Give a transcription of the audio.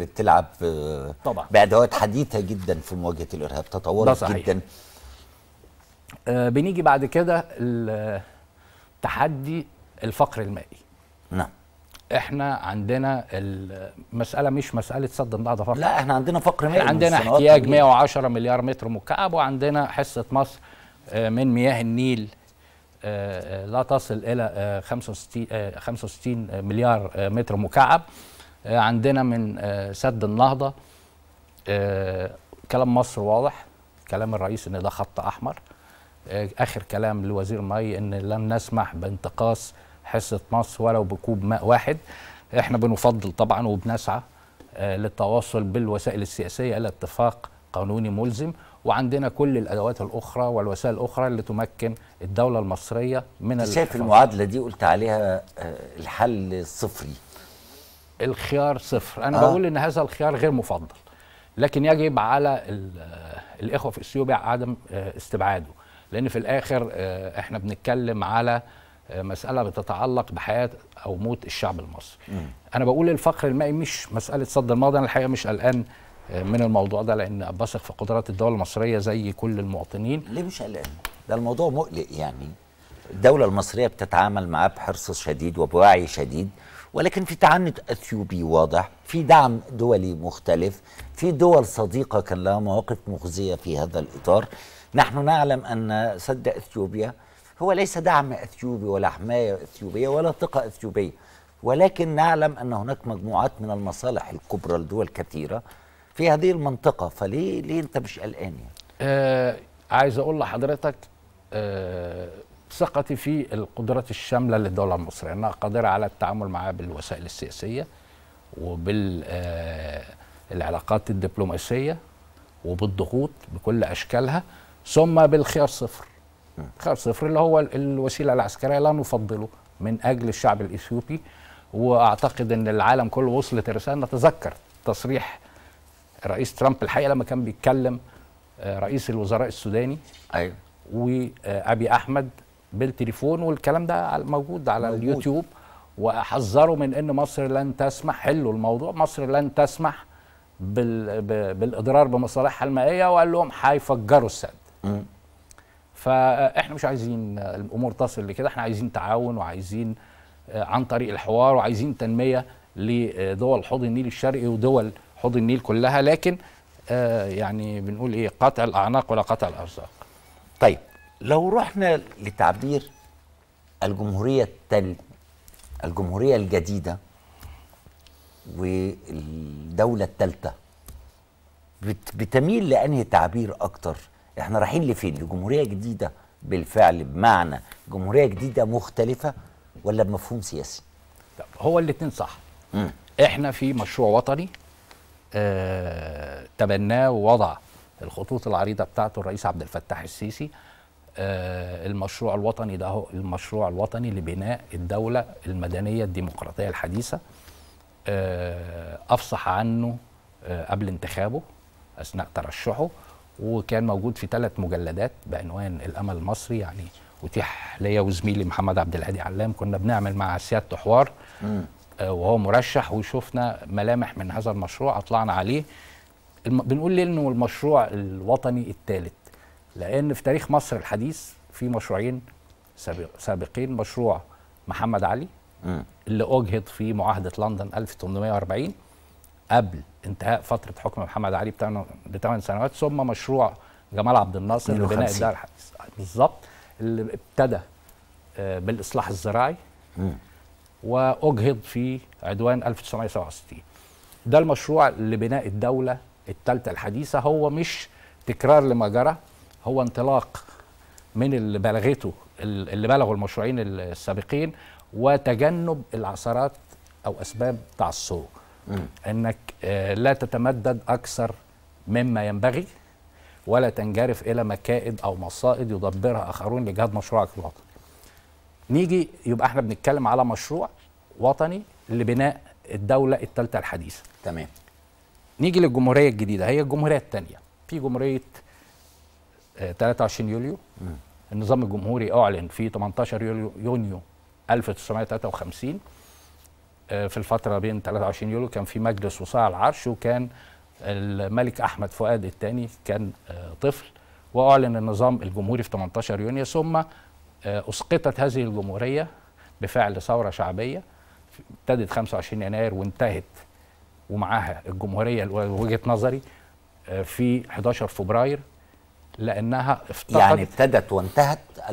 بتلعب آه، طبعا بادوات حديثه جدا في مواجهه الارهاب تطورت جدا آه بنيجي بعد كده تحدي الفقر المائي نعم احنا عندنا المساله مش مساله سد النهضه فقط لا احنا عندنا فقر مائي عندنا احتياج 110 مليار متر مكعب وعندنا حصه مصر آه، من مياه النيل آه، لا تصل الى 65 65 مليار متر مكعب آه، عندنا من آه، سد النهضه آه، كلام مصر واضح كلام الرئيس ان ده خط احمر اخر كلام لوزير مي ان لن نسمح بانتقاص حصه مصر ولو بكوب ماء واحد احنا بنفضل طبعا وبنسعى للتواصل بالوسائل السياسيه الى اتفاق قانوني ملزم وعندنا كل الادوات الاخرى والوسائل الاخرى اللي تمكن الدوله المصريه من شايف المعادله دي قلت عليها الحل الصفري الخيار صفر انا آه. بقول ان هذا الخيار غير مفضل لكن يجب على الاخوه في اثيوبيا عدم آه، استبعاده لان في الاخر آه، احنا بنتكلم على آه، مسألة بتتعلق بحياة أو موت الشعب المصري م. أنا بقول الفقر المائي مش مسألة صد الماضي أنا الحقيقة مش قلقان من الموضوع ده لأن بثق في قدرات الدولة المصرية زي كل المواطنين ليه مش قلقان؟ ده الموضوع مقلق يعني الدولة المصرية بتتعامل معاه بحرص شديد وبوعي شديد ولكن في تعنت اثيوبي واضح في دعم دولي مختلف في دول صديقه كان لها مواقف مخزيه في هذا الاطار نحن نعلم ان سد اثيوبيا هو ليس دعم اثيوبي ولا حمايه اثيوبيه ولا ثقه اثيوبيه ولكن نعلم ان هناك مجموعات من المصالح الكبرى لدول كثيره في هذه المنطقه فليه ليه انت مش قلقان يعني؟ آه عايز اقول لحضرتك آه ثقتي في القدرات الشامله للدوله المصريه انها قادره على التعامل معها بالوسائل السياسيه وبالعلاقات آه، الدبلوماسيه وبالضغوط بكل اشكالها ثم بالخيار صفر خيار صفر اللي هو الوسيله العسكريه لا نفضله من اجل الشعب الاثيوبي واعتقد ان العالم كله وصلت الرساله نتذكر تصريح رئيس ترامب الحقيقه لما كان بيتكلم آه، رئيس الوزراء السوداني ايوه وابي احمد بالتليفون والكلام ده موجود على موجود. اليوتيوب وحذروا من ان مصر لن تسمح حلوا الموضوع مصر لن تسمح بال بالاضرار بمصالحها المائيه وقال لهم هيفجروا السد فاحنا مش عايزين الامور تصل لكده احنا عايزين تعاون وعايزين آه، عن طريق الحوار وعايزين تنميه لدول حوض النيل الشرقي ودول حوض النيل كلها لكن آه، يعني بنقول ايه قطع الاعناق ولا قطع الارزاق طيب لو رحنا لتعبير الجمهورية التل الجمهورية الجديدة والدولة الثالثة بت بتميل لأنهي تعبير أكتر احنا رايحين لفين لجمهورية جديدة بالفعل بمعنى جمهورية جديدة مختلفة ولا بمفهوم سياسي طب هو الاتنين صح مم. احنا في مشروع وطني اه تبناه ووضع الخطوط العريضة بتاعته الرئيس عبد الفتاح السيسي آه، المشروع الوطني ده هو المشروع الوطني لبناء الدولة المدنية الديمقراطية الحديثة آه، أفصح عنه آه، قبل انتخابه أثناء ترشحه وكان موجود في ثلاث مجلدات بعنوان الأمل المصري يعني أتيح ليا وزميلي محمد عبد الهادي علام كنا بنعمل مع سيادته حوار وهو مرشح وشفنا ملامح من هذا المشروع أطلعنا عليه بنقول ليه إنه المشروع الوطني الثالث لان في تاريخ مصر الحديث في مشروعين سابقين مشروع محمد علي اللي اجهض في معاهده لندن 1840 قبل انتهاء فتره حكم محمد علي بثمان سنوات ثم مشروع جمال عبد الناصر لبناء الدار الحديث بالظبط اللي ابتدى آه، بالاصلاح الزراعي واجهض في عدوان 1967 ده المشروع لبناء الدوله الثالثه الحديثه هو مش تكرار لما جرى هو انطلاق من اللي بلغته اللي بلغوا المشروعين السابقين وتجنب العثرات او اسباب تعثر انك آه، لا تتمدد اكثر مما ينبغي ولا تنجرف الى مكائد او مصائد يدبرها اخرون لجهاد مشروعك الوطني. نيجي يبقى احنا بنتكلم على مشروع وطني لبناء الدوله الثالثه الحديثه. تمام. نيجي للجمهوريه الجديده هي الجمهوريه الثانيه في جمهوريه 23 يوليو النظام الجمهوري أعلن في 18 يوليو يونيو 1953 آه، في الفترة بين 23 يوليو كان في مجلس وصاع العرش وكان الملك أحمد فؤاد الثاني كان آه، طفل وأعلن النظام الجمهوري في 18 يونيو ثم آه، أسقطت هذه الجمهورية بفعل ثورة شعبية ابتدت 25 يناير وانتهت ومعاها الجمهورية وجهة نظري في 11 فبراير لأنها افتقدت يعني ابتدت وانتهت